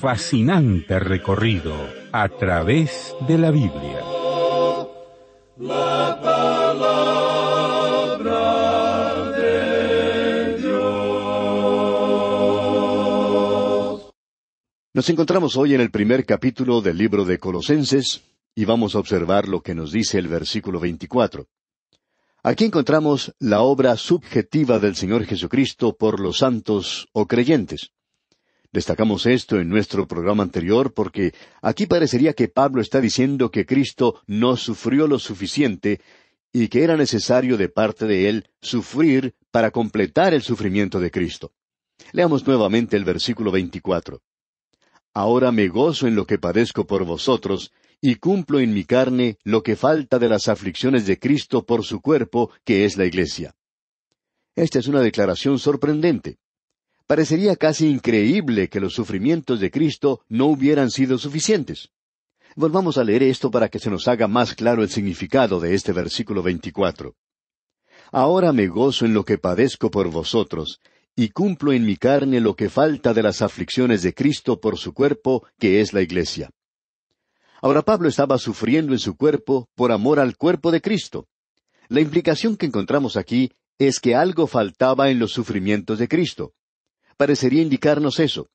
fascinante recorrido a través de la Biblia. Nos encontramos hoy en el primer capítulo del libro de Colosenses y vamos a observar lo que nos dice el versículo 24. Aquí encontramos la obra subjetiva del Señor Jesucristo por los santos o creyentes. Destacamos esto en nuestro programa anterior porque aquí parecería que Pablo está diciendo que Cristo no sufrió lo suficiente y que era necesario de parte de él sufrir para completar el sufrimiento de Cristo. Leamos nuevamente el versículo 24. Ahora me gozo en lo que padezco por vosotros, y cumplo en mi carne lo que falta de las aflicciones de Cristo por su cuerpo, que es la Iglesia. Esta es una declaración sorprendente. Parecería casi increíble que los sufrimientos de Cristo no hubieran sido suficientes. Volvamos a leer esto para que se nos haga más claro el significado de este versículo 24. Ahora me gozo en lo que padezco por vosotros, y cumplo en mi carne lo que falta de las aflicciones de Cristo por su cuerpo, que es la Iglesia. Ahora Pablo estaba sufriendo en su cuerpo por amor al cuerpo de Cristo. La implicación que encontramos aquí es que algo faltaba en los sufrimientos de Cristo parecería indicarnos eso.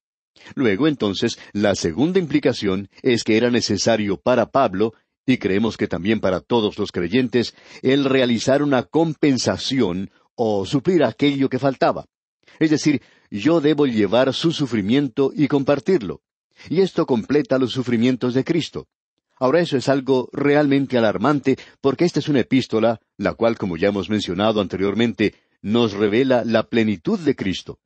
Luego, entonces, la segunda implicación es que era necesario para Pablo, y creemos que también para todos los creyentes, el realizar una compensación o suplir aquello que faltaba. Es decir, yo debo llevar su sufrimiento y compartirlo. Y esto completa los sufrimientos de Cristo. Ahora eso es algo realmente alarmante porque esta es una epístola, la cual, como ya hemos mencionado anteriormente, nos revela la plenitud de Cristo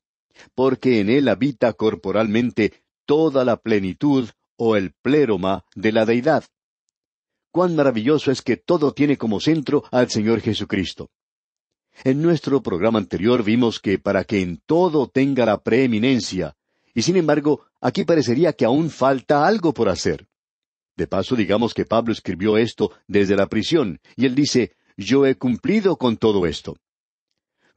porque en él habita corporalmente toda la plenitud o el pléroma de la deidad. Cuán maravilloso es que todo tiene como centro al Señor Jesucristo. En nuestro programa anterior vimos que para que en todo tenga la preeminencia, y sin embargo, aquí parecería que aún falta algo por hacer. De paso, digamos que Pablo escribió esto desde la prisión, y él dice, Yo he cumplido con todo esto.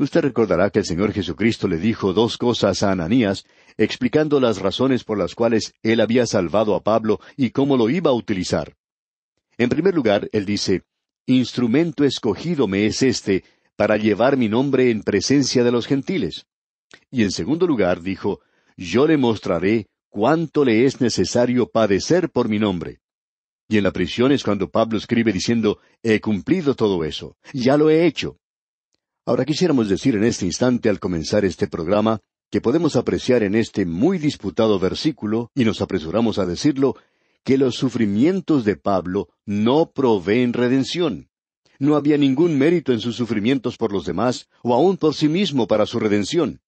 Usted recordará que el Señor Jesucristo le dijo dos cosas a Ananías, explicando las razones por las cuales él había salvado a Pablo y cómo lo iba a utilizar. En primer lugar, él dice, Instrumento escogido me es este para llevar mi nombre en presencia de los gentiles. Y en segundo lugar dijo, Yo le mostraré cuánto le es necesario padecer por mi nombre. Y en la prisión es cuando Pablo escribe diciendo, He cumplido todo eso, ya lo he hecho. Ahora quisiéramos decir en este instante al comenzar este programa que podemos apreciar en este muy disputado versículo, y nos apresuramos a decirlo, que los sufrimientos de Pablo no proveen redención. No había ningún mérito en sus sufrimientos por los demás o aún por sí mismo para su redención.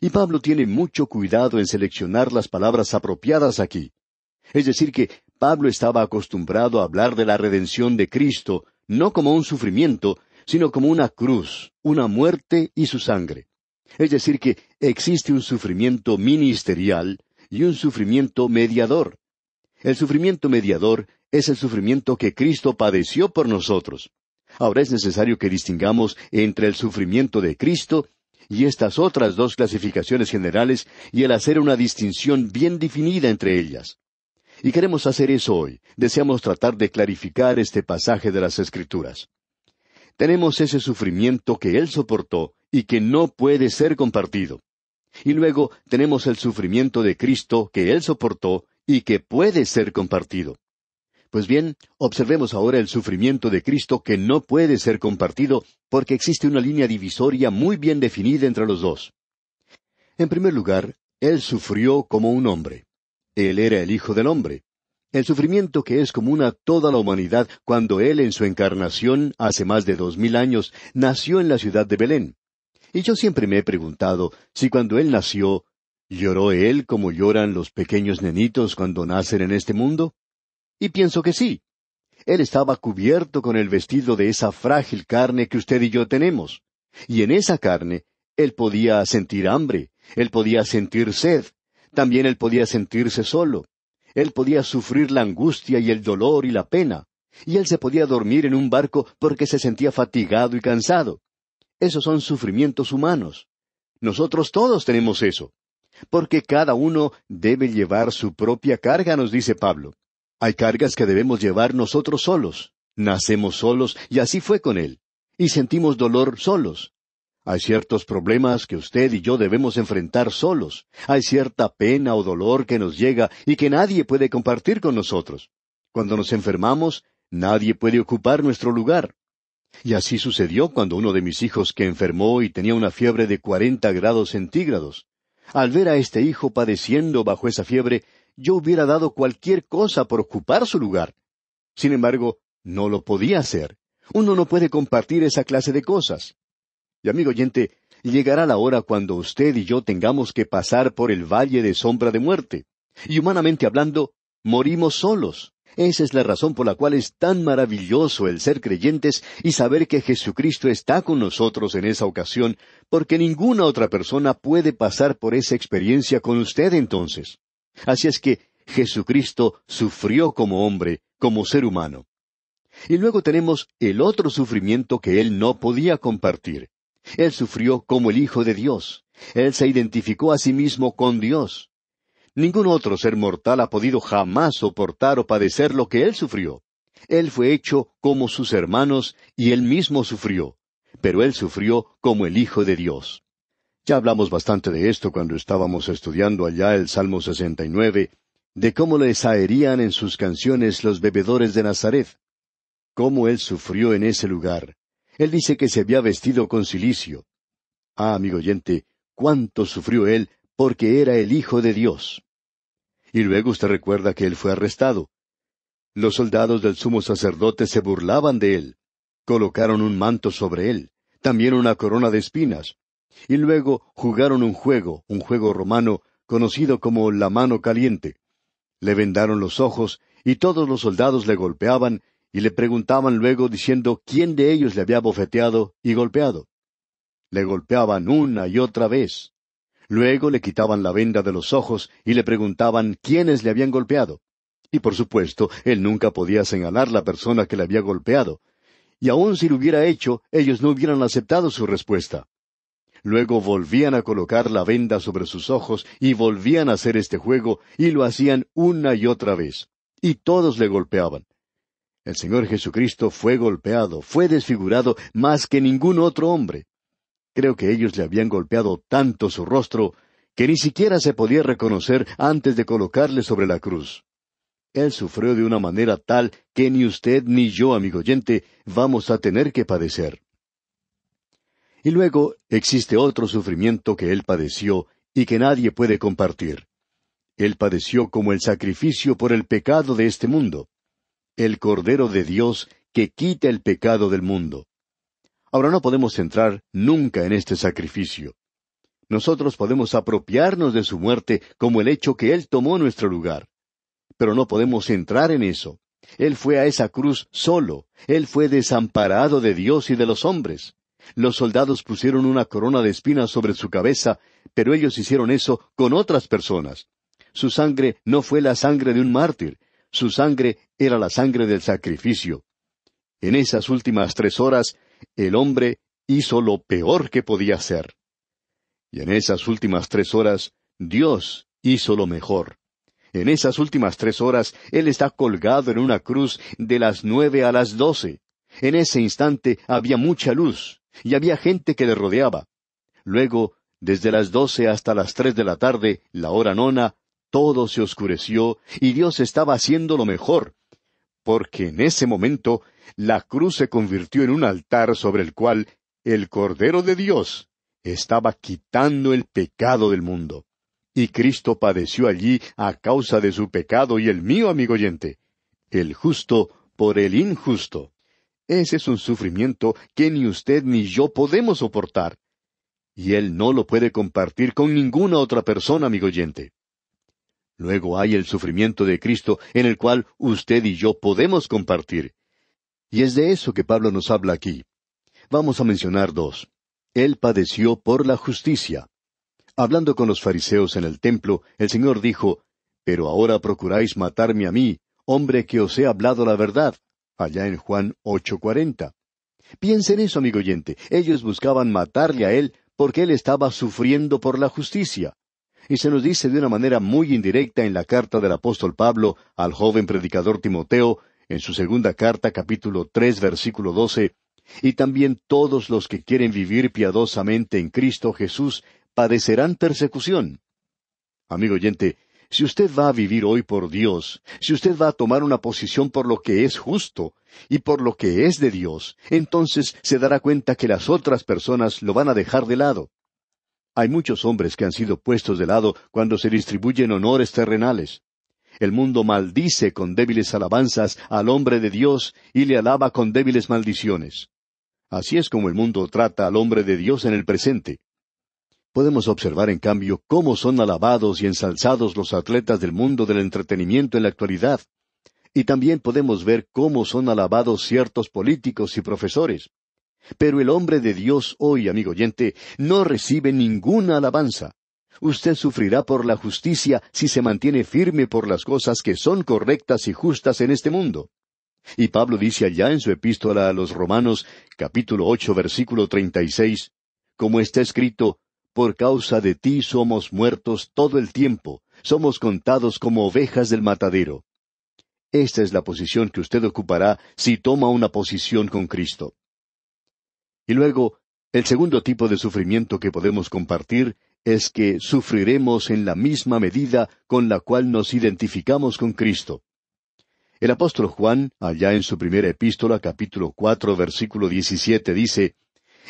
Y Pablo tiene mucho cuidado en seleccionar las palabras apropiadas aquí. Es decir, que Pablo estaba acostumbrado a hablar de la redención de Cristo, no como un sufrimiento, sino como una cruz, una muerte y su sangre. Es decir, que existe un sufrimiento ministerial y un sufrimiento mediador. El sufrimiento mediador es el sufrimiento que Cristo padeció por nosotros. Ahora es necesario que distingamos entre el sufrimiento de Cristo y estas otras dos clasificaciones generales y el hacer una distinción bien definida entre ellas. Y queremos hacer eso hoy. Deseamos tratar de clarificar este pasaje de las Escrituras tenemos ese sufrimiento que Él soportó y que no puede ser compartido. Y luego tenemos el sufrimiento de Cristo que Él soportó y que puede ser compartido. Pues bien, observemos ahora el sufrimiento de Cristo que no puede ser compartido porque existe una línea divisoria muy bien definida entre los dos. En primer lugar, Él sufrió como un hombre. Él era el Hijo del Hombre. El sufrimiento que es común a toda la humanidad cuando Él en su encarnación, hace más de dos mil años, nació en la ciudad de Belén. Y yo siempre me he preguntado si cuando Él nació, ¿lloró Él como lloran los pequeños nenitos cuando nacen en este mundo? Y pienso que sí. Él estaba cubierto con el vestido de esa frágil carne que usted y yo tenemos. Y en esa carne, Él podía sentir hambre, Él podía sentir sed, también Él podía sentirse solo. Él podía sufrir la angustia y el dolor y la pena, y él se podía dormir en un barco porque se sentía fatigado y cansado. Esos son sufrimientos humanos. Nosotros todos tenemos eso. Porque cada uno debe llevar su propia carga, nos dice Pablo. Hay cargas que debemos llevar nosotros solos. Nacemos solos y así fue con él. Y sentimos dolor solos. Hay ciertos problemas que usted y yo debemos enfrentar solos. Hay cierta pena o dolor que nos llega y que nadie puede compartir con nosotros. Cuando nos enfermamos, nadie puede ocupar nuestro lugar. Y así sucedió cuando uno de mis hijos que enfermó y tenía una fiebre de cuarenta grados centígrados. Al ver a este hijo padeciendo bajo esa fiebre, yo hubiera dado cualquier cosa por ocupar su lugar. Sin embargo, no lo podía hacer. Uno no puede compartir esa clase de cosas. Y amigo oyente, llegará la hora cuando usted y yo tengamos que pasar por el valle de sombra de muerte. Y humanamente hablando, morimos solos. Esa es la razón por la cual es tan maravilloso el ser creyentes y saber que Jesucristo está con nosotros en esa ocasión, porque ninguna otra persona puede pasar por esa experiencia con usted entonces. Así es que Jesucristo sufrió como hombre, como ser humano. Y luego tenemos el otro sufrimiento que él no podía compartir. Él sufrió como el Hijo de Dios. Él se identificó a sí mismo con Dios. Ningún otro ser mortal ha podido jamás soportar o padecer lo que Él sufrió. Él fue hecho como sus hermanos y Él mismo sufrió, pero Él sufrió como el Hijo de Dios. Ya hablamos bastante de esto cuando estábamos estudiando allá el Salmo 69, de cómo le aherían en sus canciones los bebedores de Nazaret. Cómo Él sufrió en ese lugar, él dice que se había vestido con cilicio. Ah, amigo oyente, cuánto sufrió él porque era el Hijo de Dios. Y luego usted recuerda que él fue arrestado. Los soldados del sumo sacerdote se burlaban de él. Colocaron un manto sobre él, también una corona de espinas. Y luego jugaron un juego, un juego romano, conocido como la mano caliente. Le vendaron los ojos, y todos los soldados le golpeaban, y le preguntaban luego diciendo quién de ellos le había bofeteado y golpeado. Le golpeaban una y otra vez. Luego le quitaban la venda de los ojos y le preguntaban quiénes le habían golpeado. Y por supuesto, él nunca podía señalar la persona que le había golpeado. Y aun si lo hubiera hecho, ellos no hubieran aceptado su respuesta. Luego volvían a colocar la venda sobre sus ojos y volvían a hacer este juego y lo hacían una y otra vez. Y todos le golpeaban. El Señor Jesucristo fue golpeado, fue desfigurado más que ningún otro hombre. Creo que ellos le habían golpeado tanto su rostro que ni siquiera se podía reconocer antes de colocarle sobre la cruz. Él sufrió de una manera tal que ni usted ni yo, amigo oyente, vamos a tener que padecer. Y luego existe otro sufrimiento que Él padeció y que nadie puede compartir. Él padeció como el sacrificio por el pecado de este mundo el Cordero de Dios que quita el pecado del mundo. Ahora no podemos entrar nunca en este sacrificio. Nosotros podemos apropiarnos de su muerte como el hecho que Él tomó nuestro lugar. Pero no podemos entrar en eso. Él fue a esa cruz solo. Él fue desamparado de Dios y de los hombres. Los soldados pusieron una corona de espinas sobre su cabeza, pero ellos hicieron eso con otras personas. Su sangre no fue la sangre de un mártir, su sangre era la sangre del sacrificio. En esas últimas tres horas, el hombre hizo lo peor que podía hacer. Y en esas últimas tres horas, Dios hizo lo mejor. En esas últimas tres horas, Él está colgado en una cruz de las nueve a las doce. En ese instante había mucha luz, y había gente que le rodeaba. Luego, desde las doce hasta las tres de la tarde, la hora nona, todo se oscureció y Dios estaba haciendo lo mejor, porque en ese momento la cruz se convirtió en un altar sobre el cual el Cordero de Dios estaba quitando el pecado del mundo. Y Cristo padeció allí a causa de su pecado y el mío, amigo oyente, el justo por el injusto. Ese es un sufrimiento que ni usted ni yo podemos soportar. Y Él no lo puede compartir con ninguna otra persona, amigo oyente. Luego hay el sufrimiento de Cristo en el cual usted y yo podemos compartir. Y es de eso que Pablo nos habla aquí. Vamos a mencionar dos. Él padeció por la justicia. Hablando con los fariseos en el templo, el Señor dijo, Pero ahora procuráis matarme a mí, hombre que os he hablado la verdad. Allá en Juan 8:40. Piensen eso, amigo oyente. Ellos buscaban matarle a él porque él estaba sufriendo por la justicia y se nos dice de una manera muy indirecta en la carta del apóstol Pablo al joven predicador Timoteo, en su segunda carta capítulo tres versículo doce, y también todos los que quieren vivir piadosamente en Cristo Jesús padecerán persecución. Amigo oyente, si usted va a vivir hoy por Dios, si usted va a tomar una posición por lo que es justo y por lo que es de Dios, entonces se dará cuenta que las otras personas lo van a dejar de lado. Hay muchos hombres que han sido puestos de lado cuando se distribuyen honores terrenales. El mundo maldice con débiles alabanzas al hombre de Dios y le alaba con débiles maldiciones. Así es como el mundo trata al hombre de Dios en el presente. Podemos observar, en cambio, cómo son alabados y ensalzados los atletas del mundo del entretenimiento en la actualidad. Y también podemos ver cómo son alabados ciertos políticos y profesores. Pero el hombre de Dios hoy, amigo oyente, no recibe ninguna alabanza. Usted sufrirá por la justicia si se mantiene firme por las cosas que son correctas y justas en este mundo. Y Pablo dice allá en su epístola a los Romanos, capítulo ocho, versículo treinta y seis, como está escrito, por causa de ti somos muertos todo el tiempo, somos contados como ovejas del matadero. Esta es la posición que usted ocupará si toma una posición con Cristo. Y luego, el segundo tipo de sufrimiento que podemos compartir es que sufriremos en la misma medida con la cual nos identificamos con Cristo. El apóstol Juan, allá en su primera epístola, capítulo cuatro, versículo 17, dice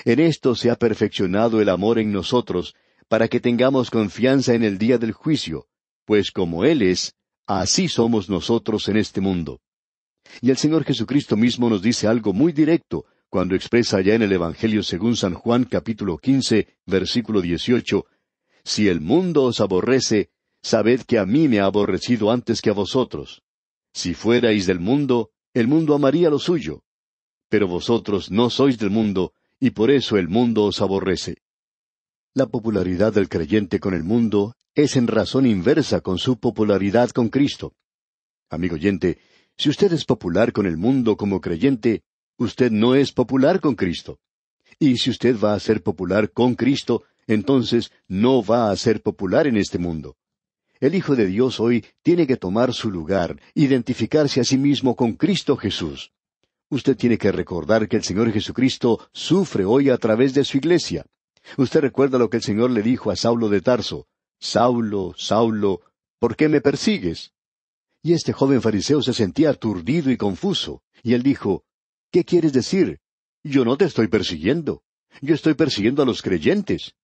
En esto se ha perfeccionado el amor en nosotros, para que tengamos confianza en el día del juicio, pues como Él es, así somos nosotros en este mundo. Y el Señor Jesucristo mismo nos dice algo muy directo, cuando expresa ya en el Evangelio según San Juan capítulo quince, versículo dieciocho, Si el mundo os aborrece, sabed que a mí me ha aborrecido antes que a vosotros. Si fuerais del mundo, el mundo amaría lo suyo. Pero vosotros no sois del mundo, y por eso el mundo os aborrece. La popularidad del creyente con el mundo es en razón inversa con su popularidad con Cristo. Amigo oyente, si usted es popular con el mundo como creyente, usted no es popular con Cristo. Y si usted va a ser popular con Cristo, entonces no va a ser popular en este mundo. El Hijo de Dios hoy tiene que tomar su lugar, identificarse a sí mismo con Cristo Jesús. Usted tiene que recordar que el Señor Jesucristo sufre hoy a través de su iglesia. Usted recuerda lo que el Señor le dijo a Saulo de Tarso. Saulo, Saulo, ¿por qué me persigues? Y este joven fariseo se sentía aturdido y confuso, y él dijo, ¿Qué quieres decir? Yo no te estoy persiguiendo. Yo estoy persiguiendo a los creyentes.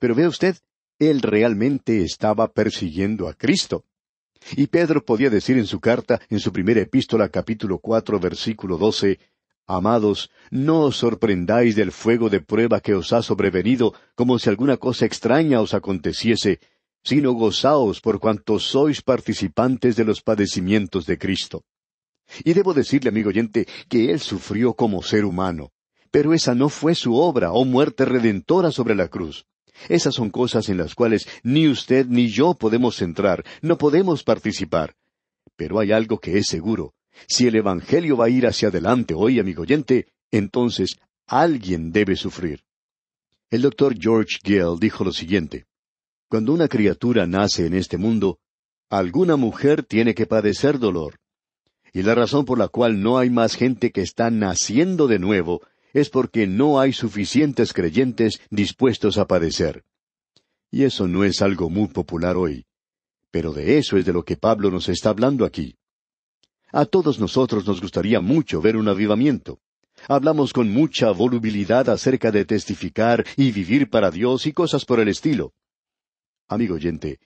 Pero vea usted, él realmente estaba persiguiendo a Cristo. Y Pedro podía decir en su carta, en su primera epístola, capítulo cuatro, versículo doce, Amados, no os sorprendáis del fuego de prueba que os ha sobrevenido, como si alguna cosa extraña os aconteciese, sino gozaos por cuanto sois participantes de los padecimientos de Cristo. Y debo decirle, amigo oyente, que Él sufrió como ser humano, pero esa no fue su obra o oh muerte redentora sobre la cruz. Esas son cosas en las cuales ni usted ni yo podemos entrar, no podemos participar. Pero hay algo que es seguro. Si el Evangelio va a ir hacia adelante hoy, amigo oyente, entonces alguien debe sufrir. El doctor George Gill dijo lo siguiente. Cuando una criatura nace en este mundo, alguna mujer tiene que padecer dolor. Y la razón por la cual no hay más gente que está naciendo de nuevo es porque no hay suficientes creyentes dispuestos a padecer. Y eso no es algo muy popular hoy. Pero de eso es de lo que Pablo nos está hablando aquí. A todos nosotros nos gustaría mucho ver un avivamiento. Hablamos con mucha volubilidad acerca de testificar y vivir para Dios y cosas por el estilo. Amigo oyente,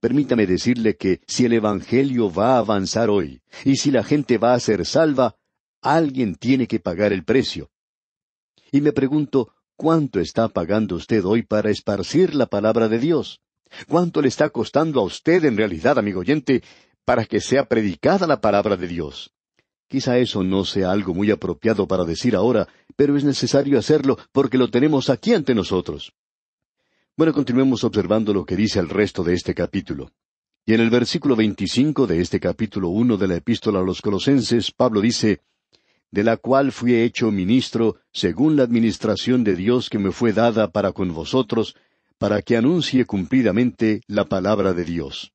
Permítame decirle que si el Evangelio va a avanzar hoy, y si la gente va a ser salva, alguien tiene que pagar el precio. Y me pregunto, ¿cuánto está pagando usted hoy para esparcir la palabra de Dios? ¿Cuánto le está costando a usted en realidad, amigo oyente, para que sea predicada la palabra de Dios? Quizá eso no sea algo muy apropiado para decir ahora, pero es necesario hacerlo porque lo tenemos aquí ante nosotros. Bueno, continuemos observando lo que dice el resto de este capítulo. Y en el versículo 25 de este capítulo uno de la epístola a los colosenses, Pablo dice, de la cual fui hecho ministro según la administración de Dios que me fue dada para con vosotros, para que anuncie cumplidamente la palabra de Dios.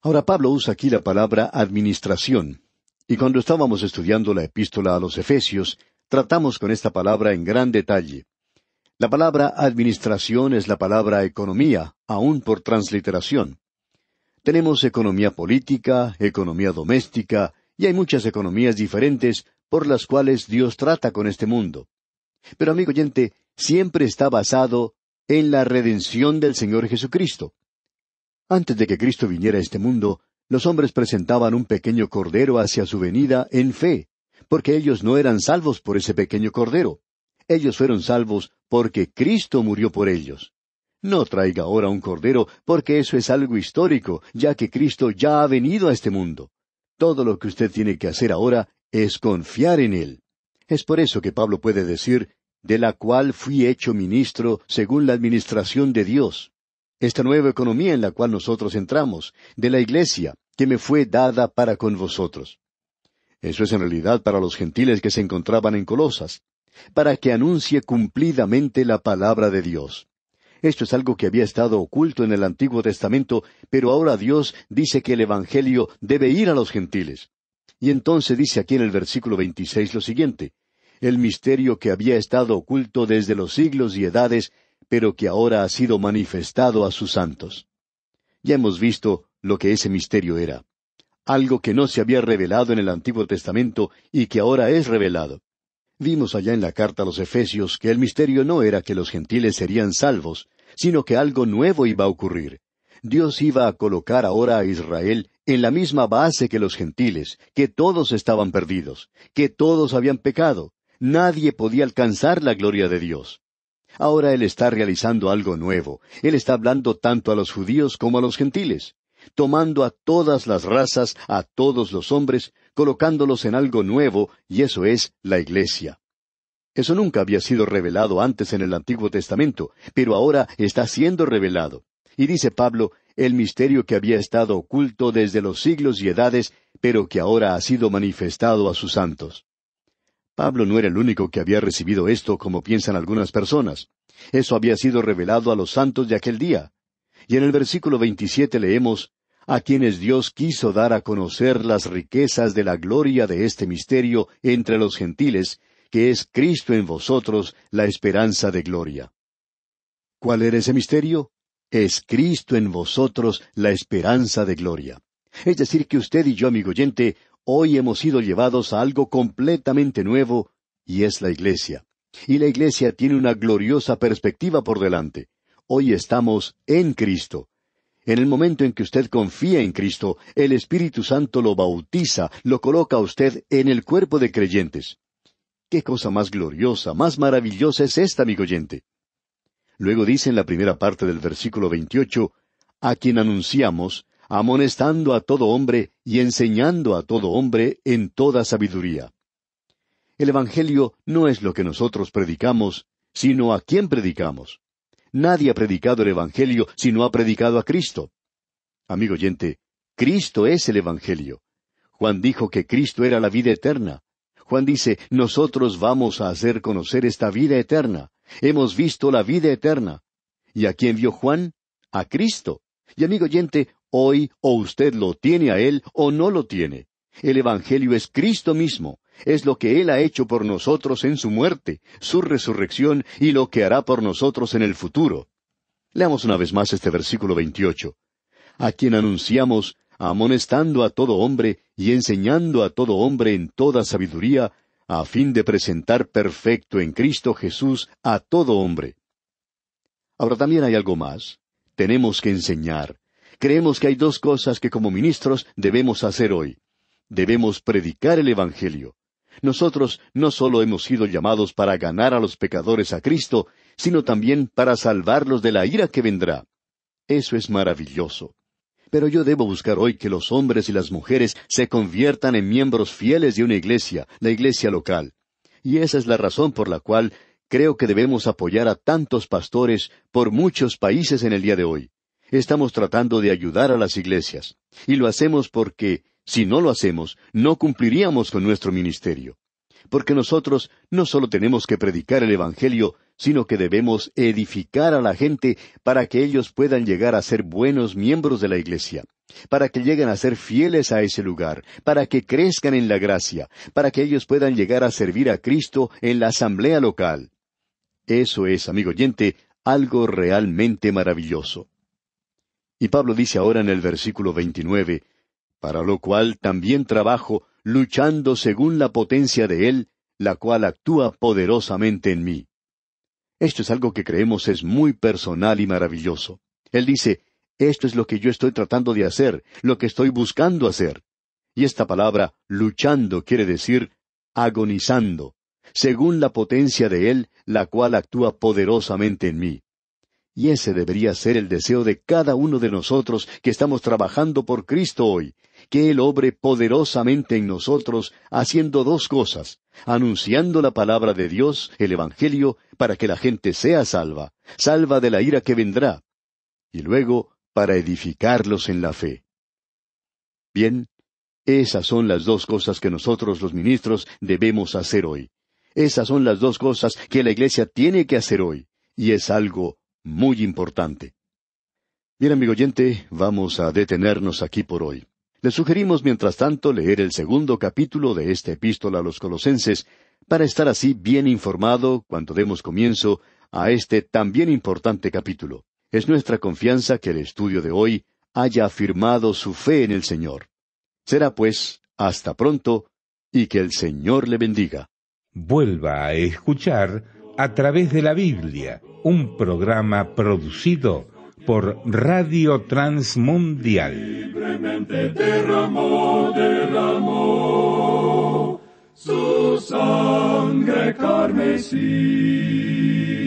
Ahora Pablo usa aquí la palabra administración, y cuando estábamos estudiando la epístola a los Efesios, tratamos con esta palabra en gran detalle. La palabra administración es la palabra economía, aún por transliteración. Tenemos economía política, economía doméstica, y hay muchas economías diferentes por las cuales Dios trata con este mundo. Pero amigo oyente, siempre está basado en la redención del Señor Jesucristo. Antes de que Cristo viniera a este mundo, los hombres presentaban un pequeño cordero hacia su venida en fe, porque ellos no eran salvos por ese pequeño cordero. Ellos fueron salvos porque Cristo murió por ellos. No traiga ahora un cordero, porque eso es algo histórico, ya que Cristo ya ha venido a este mundo. Todo lo que usted tiene que hacer ahora es confiar en Él. Es por eso que Pablo puede decir, de la cual fui hecho ministro según la administración de Dios. Esta nueva economía en la cual nosotros entramos, de la iglesia, que me fue dada para con vosotros. Eso es en realidad para los gentiles que se encontraban en Colosas para que anuncie cumplidamente la palabra de Dios. Esto es algo que había estado oculto en el Antiguo Testamento, pero ahora Dios dice que el Evangelio debe ir a los gentiles. Y entonces dice aquí en el versículo 26 lo siguiente, el misterio que había estado oculto desde los siglos y edades, pero que ahora ha sido manifestado a sus santos. Ya hemos visto lo que ese misterio era, algo que no se había revelado en el Antiguo Testamento y que ahora es revelado. Vimos allá en la carta a los Efesios que el misterio no era que los gentiles serían salvos, sino que algo nuevo iba a ocurrir. Dios iba a colocar ahora a Israel en la misma base que los gentiles, que todos estaban perdidos, que todos habían pecado. Nadie podía alcanzar la gloria de Dios. Ahora Él está realizando algo nuevo. Él está hablando tanto a los judíos como a los gentiles tomando a todas las razas, a todos los hombres, colocándolos en algo nuevo, y eso es la Iglesia. Eso nunca había sido revelado antes en el Antiguo Testamento, pero ahora está siendo revelado. Y dice Pablo, el misterio que había estado oculto desde los siglos y edades, pero que ahora ha sido manifestado a sus santos. Pablo no era el único que había recibido esto, como piensan algunas personas. Eso había sido revelado a los santos de aquel día. Y en el versículo 27 leemos, a quienes Dios quiso dar a conocer las riquezas de la gloria de este misterio entre los gentiles, que es Cristo en vosotros, la esperanza de gloria. ¿Cuál era ese misterio? Es Cristo en vosotros, la esperanza de gloria. Es decir, que usted y yo, amigo oyente, hoy hemos sido llevados a algo completamente nuevo, y es la Iglesia. Y la Iglesia tiene una gloriosa perspectiva por delante hoy estamos en Cristo. En el momento en que usted confía en Cristo, el Espíritu Santo lo bautiza, lo coloca a usted en el cuerpo de creyentes. ¿Qué cosa más gloriosa, más maravillosa es esta, amigo oyente? Luego dice en la primera parte del versículo 28, a quien anunciamos, amonestando a todo hombre y enseñando a todo hombre en toda sabiduría. El Evangelio no es lo que nosotros predicamos, sino a quien predicamos. Nadie ha predicado el Evangelio si no ha predicado a Cristo. Amigo oyente, Cristo es el Evangelio. Juan dijo que Cristo era la vida eterna. Juan dice, nosotros vamos a hacer conocer esta vida eterna. Hemos visto la vida eterna. ¿Y a quién vio Juan? A Cristo. Y amigo oyente, hoy o usted lo tiene a Él o no lo tiene. El Evangelio es Cristo mismo. Es lo que Él ha hecho por nosotros en su muerte, su resurrección y lo que hará por nosotros en el futuro. Leamos una vez más este versículo 28. A quien anunciamos, amonestando a todo hombre y enseñando a todo hombre en toda sabiduría, a fin de presentar perfecto en Cristo Jesús a todo hombre. Ahora también hay algo más. Tenemos que enseñar. Creemos que hay dos cosas que como ministros debemos hacer hoy. Debemos predicar el Evangelio. Nosotros no solo hemos sido llamados para ganar a los pecadores a Cristo, sino también para salvarlos de la ira que vendrá. Eso es maravilloso. Pero yo debo buscar hoy que los hombres y las mujeres se conviertan en miembros fieles de una iglesia, la iglesia local. Y esa es la razón por la cual creo que debemos apoyar a tantos pastores por muchos países en el día de hoy. Estamos tratando de ayudar a las iglesias. Y lo hacemos porque si no lo hacemos, no cumpliríamos con nuestro ministerio. Porque nosotros no solo tenemos que predicar el Evangelio, sino que debemos edificar a la gente para que ellos puedan llegar a ser buenos miembros de la Iglesia, para que lleguen a ser fieles a ese lugar, para que crezcan en la gracia, para que ellos puedan llegar a servir a Cristo en la asamblea local. Eso es, amigo oyente, algo realmente maravilloso. Y Pablo dice ahora en el versículo 29, para lo cual también trabajo, luchando según la potencia de Él, la cual actúa poderosamente en mí. Esto es algo que creemos es muy personal y maravilloso. Él dice, esto es lo que yo estoy tratando de hacer, lo que estoy buscando hacer. Y esta palabra luchando quiere decir agonizando, según la potencia de Él, la cual actúa poderosamente en mí. Y ese debería ser el deseo de cada uno de nosotros que estamos trabajando por Cristo hoy, que Él obre poderosamente en nosotros, haciendo dos cosas, anunciando la palabra de Dios, el Evangelio, para que la gente sea salva, salva de la ira que vendrá, y luego para edificarlos en la fe. Bien, esas son las dos cosas que nosotros los ministros debemos hacer hoy. Esas son las dos cosas que la Iglesia tiene que hacer hoy, y es algo muy importante. Bien, amigo oyente, vamos a detenernos aquí por hoy. Le sugerimos mientras tanto leer el segundo capítulo de esta epístola a los colosenses, para estar así bien informado cuando demos comienzo a este también importante capítulo. Es nuestra confianza que el estudio de hoy haya afirmado su fe en el Señor. Será pues, hasta pronto, y que el Señor le bendiga. Vuelva a escuchar a través de la Biblia, un programa producido por Radio Transmundial. Libremente derramó, derramó su sangre carmesí.